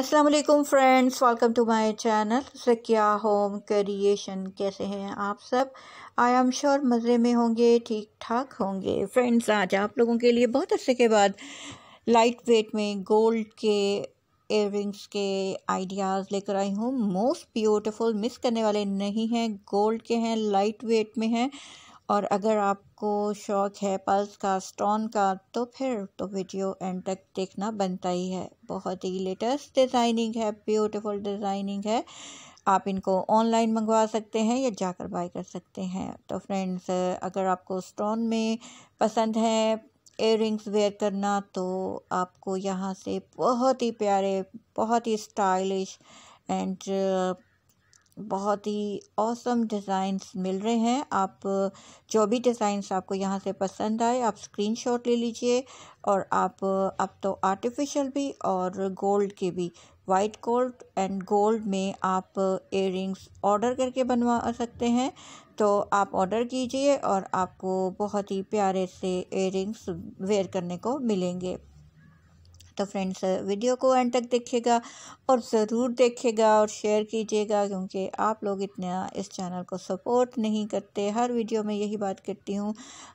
अस्सलाम वालेकुम friends welcome to my channel Sakiya home creation कैसे हैं आप सब आई एम श्योर मज़े में होंगे ठीक ठाक होंगे फ्रेंड्स आज आप लोगों के लिए बहुत अच्छे के बाद लाइट वेट में गोल्ड के एयरिंग्स के आइडियाज़ लेकर आई हूँ मोस्ट ब्यूटीफुल मिस करने वाले नहीं हैं गोल्ड के हैं लाइट वेट में हैं और अगर आपको शौक़ है पल्स का स्टोन का तो फिर तो वीडियो एंड तक देखना बनता ही है बहुत ही लेटेस्ट डिज़ाइनिंग है ब्यूटीफुल डिज़ाइनिंग है आप इनको ऑनलाइन मंगवा सकते हैं या जाकर बाय कर सकते हैं तो फ्रेंड्स अगर आपको स्टोन में पसंद है एयर वेयर करना तो आपको यहाँ से बहुत ही प्यारे बहुत ही स्टाइलिश एंड बहुत ही औसम डिज़ाइंस मिल रहे हैं आप जो भी डिज़ाइंस आपको यहाँ से पसंद आए आप स्क्रीनशॉट ले लीजिए और आप अब तो आर्टिफिशियल भी और गोल्ड के भी वाइट गोल्ड एंड गोल्ड में आप इयर ऑर्डर करके बनवा सकते हैं तो आप ऑर्डर कीजिए और आपको बहुत ही प्यारे से इयर वेयर करने को मिलेंगे तो फ्रेंड्स वीडियो को एंड तक देखिएगा और ज़रूर देखिएगा और शेयर कीजिएगा क्योंकि आप लोग इतना इस चैनल को सपोर्ट नहीं करते हर वीडियो में यही बात करती हूँ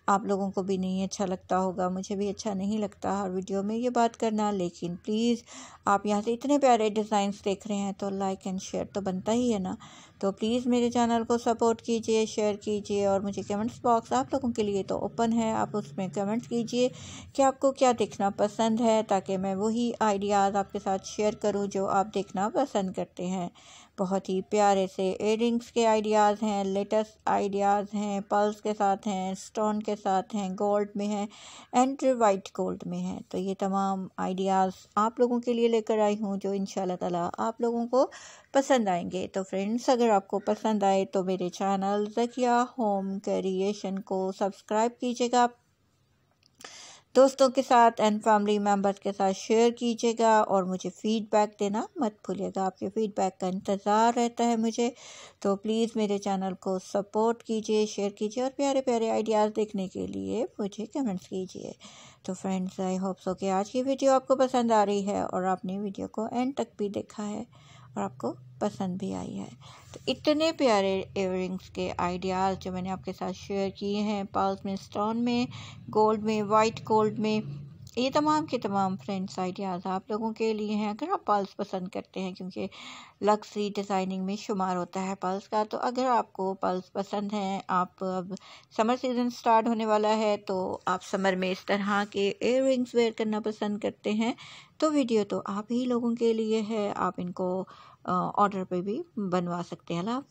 आप लोगों को भी नहीं अच्छा लगता होगा मुझे भी अच्छा नहीं लगता हर वीडियो में ये बात करना लेकिन प्लीज़ आप यहाँ से इतने प्यारे डिज़ाइंस देख रहे हैं तो लाइक एंड शेयर तो बनता ही है ना तो प्लीज़ मेरे चैनल को सपोर्ट कीजिए शेयर कीजिए और मुझे कमेंट्स बॉक्स आप लोगों के लिए तो ओपन है आप उसमें कमेंट्स कीजिए कि आपको क्या देखना पसंद है ताकि मैं मैं वही आइडियाज़ आपके साथ शेयर करूं जो आप देखना पसंद करते हैं बहुत ही प्यारे से एयरिंग्स के आइडियाज़ हैं लेटेस्ट आइडियाज़ हैं पल्स के साथ हैं स्टोन के साथ हैं गोल्ड में हैं एंड वाइट गोल्ड में हैं तो ये तमाम आइडियाज़ आप लोगों के लिए लेकर आई हूँ जो इन ताला आप लोगों को पसंद आएंगे तो फ्रेंड्स अगर आपको पसंद आए तो मेरे चैनल जकिया होम क्रिएशन को सब्सक्राइब कीजिएगा दोस्तों के साथ एंड फैमिली मेम्बर्स के साथ शेयर कीजिएगा और मुझे फ़ीडबैक देना मत भूलिएगा आपके फ़ीडबैक का इंतज़ार रहता है मुझे तो प्लीज़ मेरे चैनल को सपोर्ट कीजिए शेयर कीजिए और प्यारे प्यारे आइडियाज़ देखने के लिए मुझे कमेंट्स कीजिए तो फ्रेंड्स आई होप सो कि आज की वीडियो आपको पसंद आ रही है और आपने वीडियो को एंड तक भी देखा है और आपको पसंद भी आई है तो इतने प्यारे इयर के आइडियाज़ जो मैंने आपके साथ शेयर किए हैं पर्ल्स में स्टोन में गोल्ड में वाइट गोल्ड में ये तमाम के तमाम फ्रेंड्स आइडियाज़ आप लोगों के लिए हैं अगर आप पल्स पसंद करते हैं क्योंकि लक्सी डिज़ाइनिंग में शुमार होता है पल्स का तो अगर आपको पल्स पसंद हैं आप अब समर सीज़न स्टार्ट होने वाला है तो आप समर में इस तरह के एयर रिंग्स वेयर करना पसंद करते हैं तो वीडियो तो आप ही लोगों के लिए है आप इनको ऑर्डर पर भी बनवा सकते हैं अला